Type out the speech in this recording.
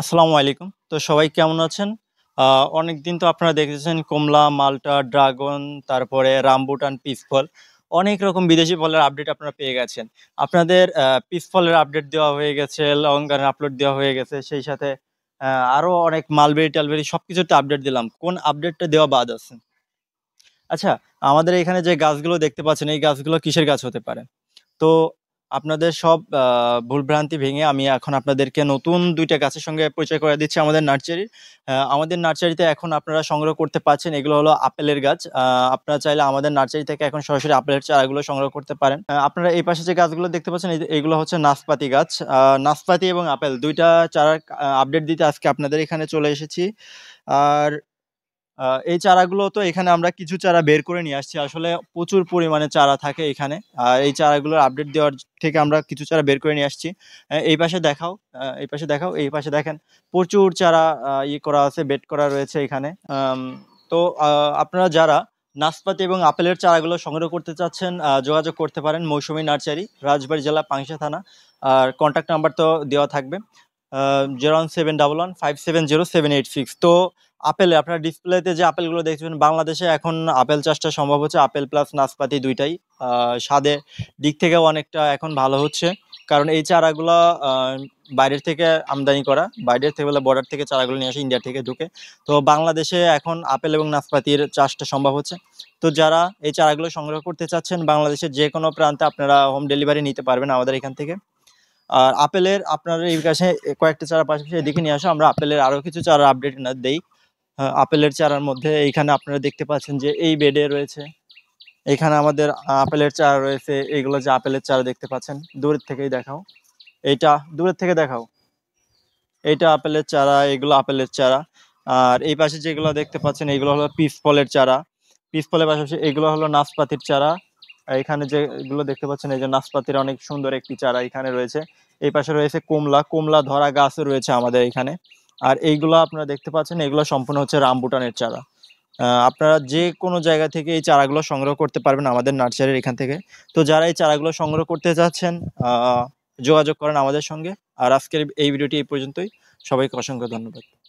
আসসালামু আলাইকুম তো সবাই কেমন আছেন অনেক দিন তো আপনারা দেখেছেন কমলা মালটা ড্রাগন তারপরে রামবুটান পিসফল অনেক রকম বিদেশি ফলের আপডেট আপনারা পেয়ে গেছেন আপনাদের পিসফলের আপডেট দেওয়া হয়ে গেছে লঙ্কানের আপলোড দেওয়া হয়ে গেছে সেই সাথে আরও অনেক মালবেরি টালবেরি সব কিছুতে আপডেট দিলাম কোন আপডেটটা দেওয়া বাদ আছে আচ্ছা আমাদের এখানে যে গাছগুলো দেখতে পাচ্ছেন এই গাছগুলো কিসের গাছ হতে পারে তো আপনাদের সব ভুলভ্রান্তি ভেঙে আমি এখন আপনাদেরকে নতুন দুইটা গাছের সঙ্গে পরিচয় করে দিচ্ছি আমাদের নার্সারির আমাদের নার্সারিতে এখন আপনারা সংগ্রহ করতে পাচ্ছেন এগুলো হলো আপেলের গাছ আপনারা চাইলে আমাদের নার্সারি থেকে এখন সরাসরি আপেলের চারাগুলো সংগ্রহ করতে পারেন আপনারা এই পাশে যে গাছগুলো দেখতে পাচ্ছেন এগুলো হচ্ছে নাসপাতি গাছ নাসপাতি এবং আপেল দুইটা চারার আপডেট দিতে আজকে আপনাদের এখানে চলে এসেছি আর এই চারাগুলো তো এখানে আমরা কিছু চারা বের করে নিয়ে আসছি আসলে প্রচুর পরিমাণে চারা থাকে এখানে আর এই চারাগুলোর আপডেট দেওয়ার থেকে আমরা কিছু চারা বের করে নিয়ে আসছি এই পাশে দেখাও এই পাশে দেখাও এই পাশে দেখেন প্রচুর চারা ইয়ে করা আছে বেড করা রয়েছে এখানে তো আপনারা যারা নাসপাতি এবং আপেলের চারাগুলো সংগ্রহ করতে চাচ্ছেন যোগাযোগ করতে পারেন মৌসুমি নার্সারি রাজবাড়ি জেলা পাংশা থানা আর কন্ট্যাক্ট নাম্বার তো দেওয়া থাকবে zero one seven double one five seven zero seven eight six তো আপেলে আপনার ডিসপ্লেতে যে আপেলগুলো দেখবেন বাংলাদেশে এখন আপেল চাষটা সম্ভব হচ্ছে আপেল প্লাস নাসপাতি দুইটাই স্বাদের দিক থেকেও অনেকটা এখন ভালো হচ্ছে কারণ এই চারাগুলো বাইরের থেকে আমদানি করা বাইরের থেকে বলে বর্ডার থেকে চারাগুলো নিয়ে আসে ইন্ডিয়া থেকে ঢুকে তো বাংলাদেশে এখন আপেল এবং নাসপাতির চাষটা সম্ভব হচ্ছে তো যারা এই চারাগুলো সংগ্রহ করতে চাচ্ছেন বাংলাদেশের যে কোনো প্রান্তে আপনারা হোম ডেলিভারি নিতে পারবেন আমাদের এখান থেকে আর আপেলের আপনারা এই কাছে কয়েকটা চারা পাশাপাশি এদিকে নিয়ে আসো আমরা আপেলের আরও কিছু চারা আপডেট না দেই আপেলের চারার মধ্যে এইখানে আপনারা দেখতে পাচ্ছেন যে এই বেডে রয়েছে এখানে আমাদের আপেলের চারা রয়েছে এইগুলো যে আপেলের চারা দেখতে পাচ্ছেন দূরের থেকেই দেখাও এইটা দূরের থেকে দেখাও এইটা আপেলের চারা এগুলো আপেলের চারা আর এই পাশে যেগুলো দেখতে পাচ্ছেন এইগুলো হলো পিস ফলের চারা পিস ফলের পাশাপাশি এগুলো হলো নাশপাতির চারা এখানে যেগুলো দেখতে পাচ্ছেন এই যে নাশপাতির অনেক সুন্দর একটি চারা এখানে রয়েছে এই পাশে রয়েছে কমলা কমলা ধরা গাছও রয়েছে আমাদের এখানে আর এইগুলো আপনারা দেখতে পাচ্ছেন এগুলো সম্পূর্ণ হচ্ছে রামবুটানের চারা আপনারা যে কোনো জায়গা থেকে এই চারাগুলো সংগ্রহ করতে পারবেন আমাদের নার্সারির এখান থেকে তো যারা এই চারাগুলো সংগ্রহ করতে চাচ্ছেন যোগাযোগ করেন আমাদের সঙ্গে আর আজকের এই ভিডিওটি এই পর্যন্তই সবাইকে অসংখ্য ধন্যবাদ